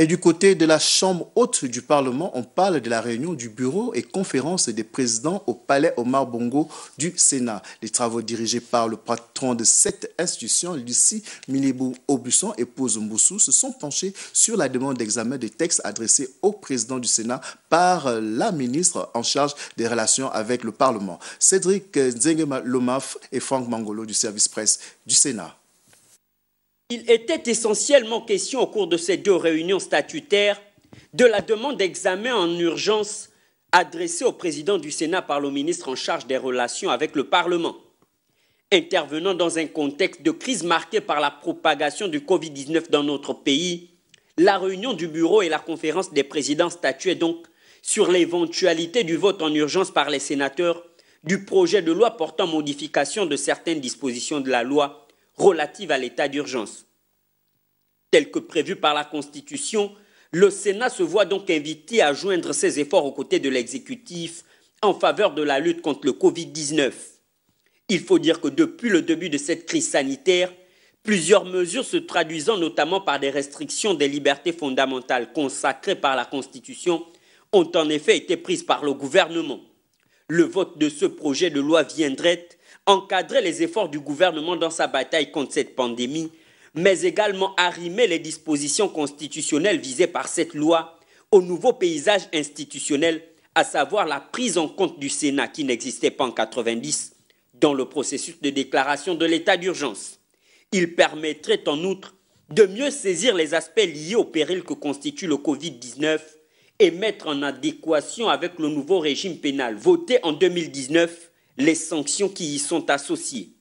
Et du côté de la Chambre haute du Parlement, on parle de la réunion du bureau et conférence des présidents au palais Omar Bongo du Sénat. Les travaux dirigés par le patron de cette institution, Lucie Milibou Aubusson et Pose Mboussou, se sont penchés sur la demande d'examen des textes adressés au président du Sénat par la ministre en charge des relations avec le Parlement. Cédric Lomaf et Franck Mangolo du service presse du Sénat. Il était essentiellement question au cours de ces deux réunions statutaires de la demande d'examen en urgence adressée au président du Sénat par le ministre en charge des relations avec le Parlement, intervenant dans un contexte de crise marqué par la propagation du Covid-19 dans notre pays. La réunion du bureau et la conférence des présidents statuaient donc sur l'éventualité du vote en urgence par les sénateurs du projet de loi portant modification de certaines dispositions de la loi relative à l'état d'urgence. Tel que prévu par la Constitution, le Sénat se voit donc invité à joindre ses efforts aux côtés de l'exécutif en faveur de la lutte contre le Covid-19. Il faut dire que depuis le début de cette crise sanitaire, plusieurs mesures se traduisant notamment par des restrictions des libertés fondamentales consacrées par la Constitution ont en effet été prises par le gouvernement. Le vote de ce projet de loi viendrait encadrer les efforts du gouvernement dans sa bataille contre cette pandémie, mais également arrimer les dispositions constitutionnelles visées par cette loi au nouveau paysage institutionnel, à savoir la prise en compte du Sénat qui n'existait pas en 90 dans le processus de déclaration de l'état d'urgence. Il permettrait en outre de mieux saisir les aspects liés au péril que constitue le Covid-19 et mettre en adéquation avec le nouveau régime pénal voté en 2019 les sanctions qui y sont associées.